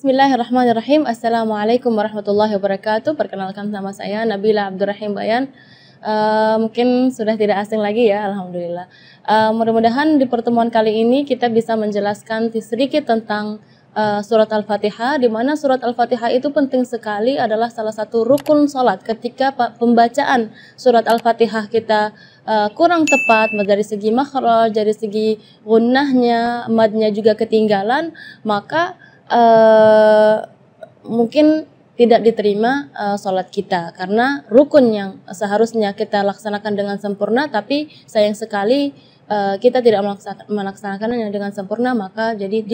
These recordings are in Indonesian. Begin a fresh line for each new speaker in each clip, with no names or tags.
Bismillahirrahmanirrahim. Assalamualaikum warahmatullahi wabarakatuh. Perkenalkan nama saya Nabila Abdurrahim Bayan. Uh, mungkin sudah tidak asing lagi ya, alhamdulillah. Uh, mudah-mudahan di pertemuan kali ini kita bisa menjelaskan sedikit tentang uh, surat Al-Fatihah, di mana surat Al-Fatihah itu penting sekali adalah salah satu rukun sholat. Ketika pembacaan surat Al-Fatihah kita uh, kurang tepat dari segi makhraj, dari segi gunahnya, madnya juga ketinggalan, maka uh, mungkin tidak diterima uh, sholat kita karena rukun yang seharusnya kita laksanakan dengan sempurna tapi sayang sekali uh, kita tidak melaksanakannya dengan sempurna maka jadi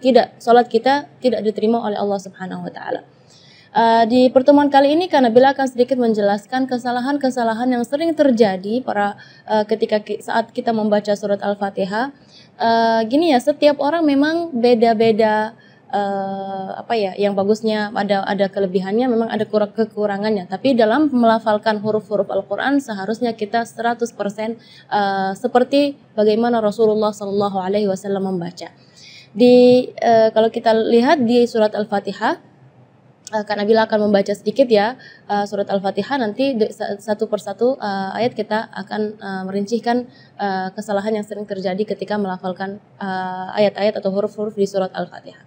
tidak sholat kita tidak diterima oleh Allah Subhanahu Wa Taala. Uh, di pertemuan kali ini karena bila akan sedikit menjelaskan kesalahan-kesalahan yang sering terjadi para uh, ketika saat kita membaca surat Al-Fatihah. Uh, gini ya, setiap orang memang beda-beda uh, apa ya yang bagusnya ada ada kelebihannya memang ada kurang kekurangannya tapi dalam melafalkan huruf-huruf Al-Qur'an seharusnya kita 100% uh, eh, seperti bagaimana Rasulullah Shallallahu alaihi wasallam membaca. Di uh, kalau kita lihat di surat Al-Fatihah karena bila akan membaca sedikit ya surat Al-Fatihah nanti satu persatu ayat kita akan merincikan kesalahan yang sering terjadi ketika melafalkan ayat -ayat atau huruf-huruf di surat Al-Fatihah.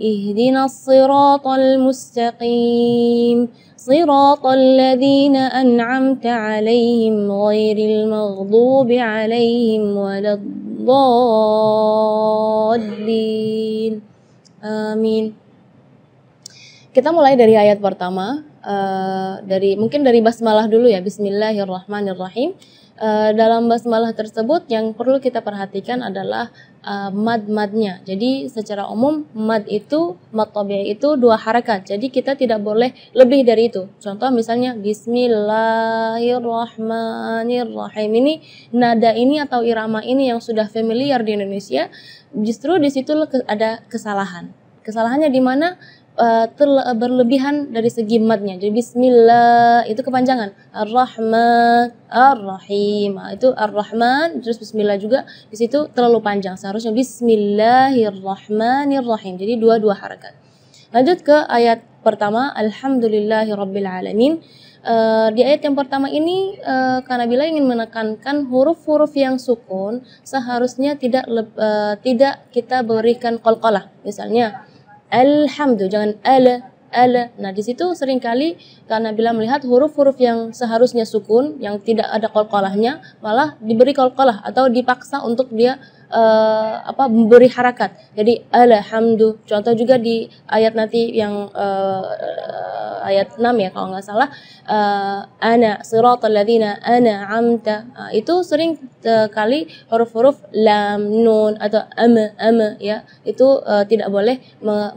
اهدنا الصراط المستقيم صراط الذين أنعمت عليهم غير المغضوب عليهم ولا الضالين آمين Kita mulai dari ayat pertama uh, dari mungkin dari basmalah dulu ya Bismillahirrahmanirrahim. Uh, dalam basmalah tersebut yang perlu kita perhatikan adalah uh, eh, mad-madnya. Jadi secara umum mad itu mad tobiah itu dua harakat. Jadi kita tidak boleh lebih dari itu. Contoh misalnya bismillahirrahmanirrahim. Ini nada ini atau irama ini yang sudah familiar di Indonesia, justru di situ ada kesalahan. Kesalahannya di mana? uh, berlebihan dari segi madnya. Jadi bismillah itu kepanjangan. Ar-Rahman, Ar-Rahim. Ah, itu Ar-Rahman terus bismillah juga di situ terlalu panjang. Seharusnya bismillahirrahmanirrahim. Jadi dua-dua harakat. Lanjut ke ayat pertama alhamdulillahirabbil alamin. Uh, eh, di ayat yang pertama ini uh, Bila ingin menekankan huruf-huruf yang sukun seharusnya tidak uh, tidak kita berikan kol-kolah. misalnya alhamdu jangan ala ala. Nah, di situ seringkali karena bila melihat huruf-huruf yang seharusnya sukun yang tidak ada kolkolahnya malah diberi kolkolah atau dipaksa untuk dia uh, apa memberi harakat. Jadi alhamdulillah Contoh juga di ayat nanti yang uh, ayat 6 ya kalau nggak salah uh, ana siratal ladzina ana amta. itu sering kali huruf-huruf lam nun atau am am ya. Itu uh, tidak boleh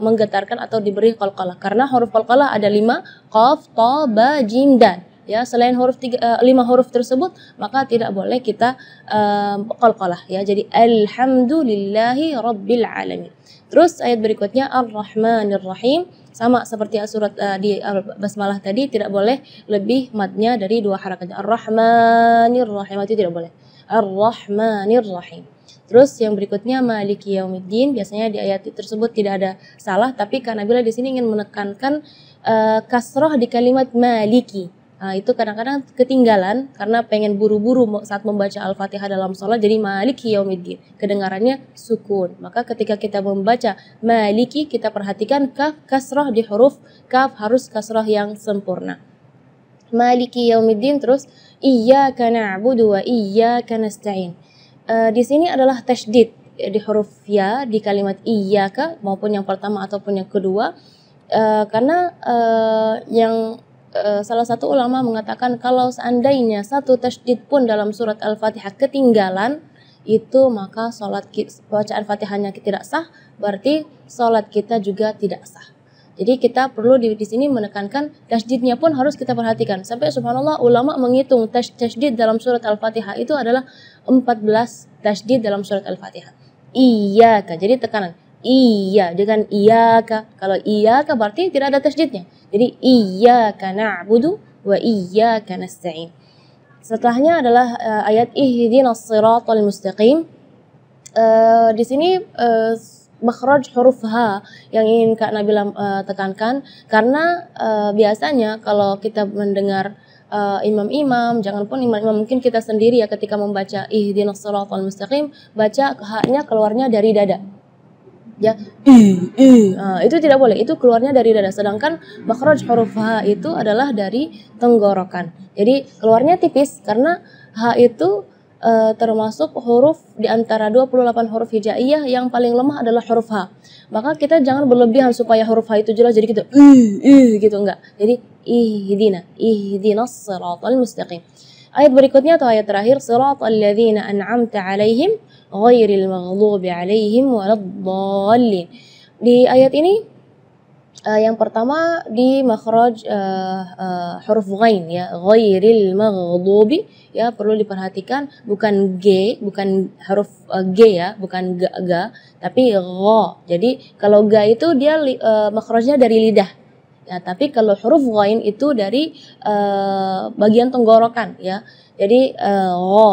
menggetarkan atau diberi qalqalah karena huruf qalqalah ada lima qaf ta ba jim dan ya selain huruf tiga, uh, lima huruf tersebut maka tidak boleh kita uh, eh, qalqalah ya jadi alhamdulillahi rabbil alamin terus ayat berikutnya ar rahim sama seperti surat uh, di basmalah tadi tidak boleh lebih matnya dari dua harakat ar rahim itu tidak boleh ar rahim Terus yang berikutnya Maliki Yaumiddin biasanya di ayat tersebut tidak ada salah tapi karena bila di sini ingin menekankan uh, kasroh di kalimat Maliki Eh, itu kadang-kadang ketinggalan karena pengen buru-buru saat membaca Al-Fatihah dalam sholat jadi maliki yaumiddin. Kedengarannya sukun. Maka ketika kita membaca maliki kita perhatikan kaf kasroh di huruf kaf harus kasroh yang sempurna. Maliki yaumiddin terus iyyaka na'budu wa iya nasta'in. Uh, di sini adalah tajdid eh, di huruf ya di kalimat iya iyyaka maupun yang pertama ataupun yang kedua. Uh, karena uh, yang Eh, salah satu ulama mengatakan kalau seandainya satu tasdid pun dalam surat Al-Fatihah ketinggalan itu maka salat bacaan Fatihahnya tidak sah berarti solat kita juga tidak sah. Jadi kita perlu di, di sini menekankan tasdidnya pun harus kita perhatikan. Sampai subhanallah ulama menghitung tasdid dalam surat Al-Fatihah itu adalah 14 tasdid dalam surat Al-Fatihah. Iya, kak. Jadi tekanan. Iya dengan iya kak. Kalau iya kak berarti tidak ada tasdidnya. Jadi karena abudu wa karena stain. Setelahnya adalah uh, ayat ihdinas siratul mustaqim. Uh, eh, di sini uh, makhraj huruf H yang ingin Kak Nabila uh, tekankan karena uh, biasanya kalau kita mendengar imam-imam, uh, jangan pun imam-imam mungkin kita sendiri ya ketika membaca ihdinas siratal mustaqim baca H-nya keluarnya dari dada ya i i nah, itu tidak boleh itu keluarnya dari dada sedangkan makroj huruf h itu adalah dari tenggorokan jadi keluarnya tipis karena h itu e, termasuk huruf di antara 28 huruf hijaiyah yang paling lemah adalah huruf h maka kita jangan berlebihan supaya huruf h itu jelas jadi kita i i gitu enggak jadi ihdina ihdinas siratal mustaqim ayat berikutnya atau ayat terakhir siratal ladzina an'amta alaihim ghairil maghdubi alaihim waladdallin. Di ayat ini uh, yang pertama di makhraj uh, uh, huruf ghain ya ghairil maghdubi ya perlu diperhatikan bukan g bukan huruf uh, g ya bukan ga, ga tapi gha. Jadi kalau ga itu dia uh, makhrajnya dari lidah ya tapi kalau huruf ghain itu dari uh, bagian tenggorokan ya jadi uh, gho,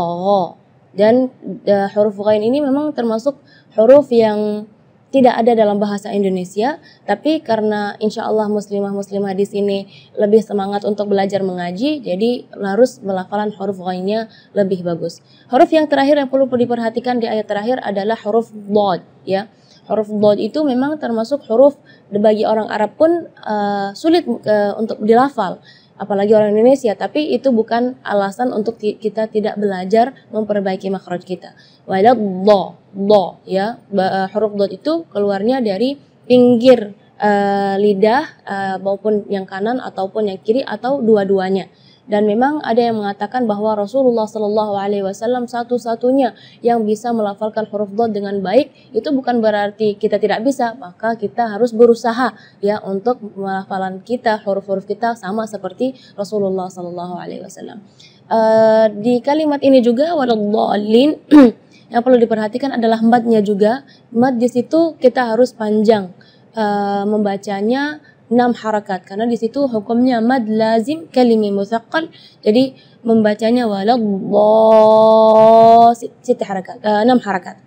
dan uh, huruf ghain ini memang termasuk huruf yang tidak ada dalam bahasa Indonesia, tapi karena insya Allah muslimah-muslimah di sini lebih semangat untuk belajar mengaji, jadi harus melafalan huruf lainnya lebih bagus. Huruf yang terakhir yang perlu diperhatikan di ayat terakhir adalah huruf dod, ya. Huruf dod itu memang termasuk huruf bagi orang Arab pun uh, sulit uh, untuk dilafal apalagi orang Indonesia tapi itu bukan alasan untuk kita tidak belajar memperbaiki makhraj kita Walau do do ya eh, huruf dot itu keluarnya dari pinggir uh, lidah uh, maupun yang kanan ataupun yang kiri atau dua-duanya dan memang ada yang mengatakan bahwa Rasulullah Shallallahu Alaihi Wasallam satu-satunya yang bisa melafalkan huruf dot dengan baik itu bukan berarti kita tidak bisa, maka kita harus berusaha ya untuk melafalan kita huruf-huruf kita sama seperti Rasulullah Shallallahu Alaihi Wasallam. Eh, di kalimat ini juga walaulin yang perlu diperhatikan adalah matnya juga. Mat di situ kita harus panjang uh, membacanya enam harakat karena di situ hukumnya mad lazim kalimi musaqqal jadi membacanya waladhdall sit harakat eh, enam uh, harakat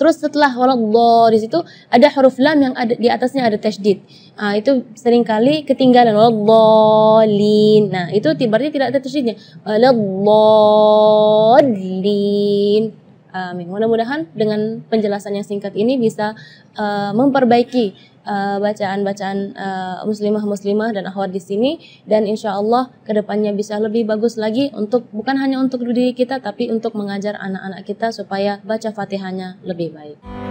terus setelah waladhdall di situ ada huruf lam yang ada di atasnya ada tasydid uh, itu seringkali ketinggalan waladdallin nah itu berarti tidak ada tasydidnya waladdallin Amin. Mudah-mudahan dengan penjelasan yang singkat ini bisa uh, memperbaiki Eh, bacaan-bacaan eh, muslimah-muslimah dan akhwat di sini dan insya Allah kedepannya bisa lebih bagus lagi untuk bukan hanya untuk diri kita tapi untuk mengajar anak-anak kita supaya baca fatihahnya lebih baik.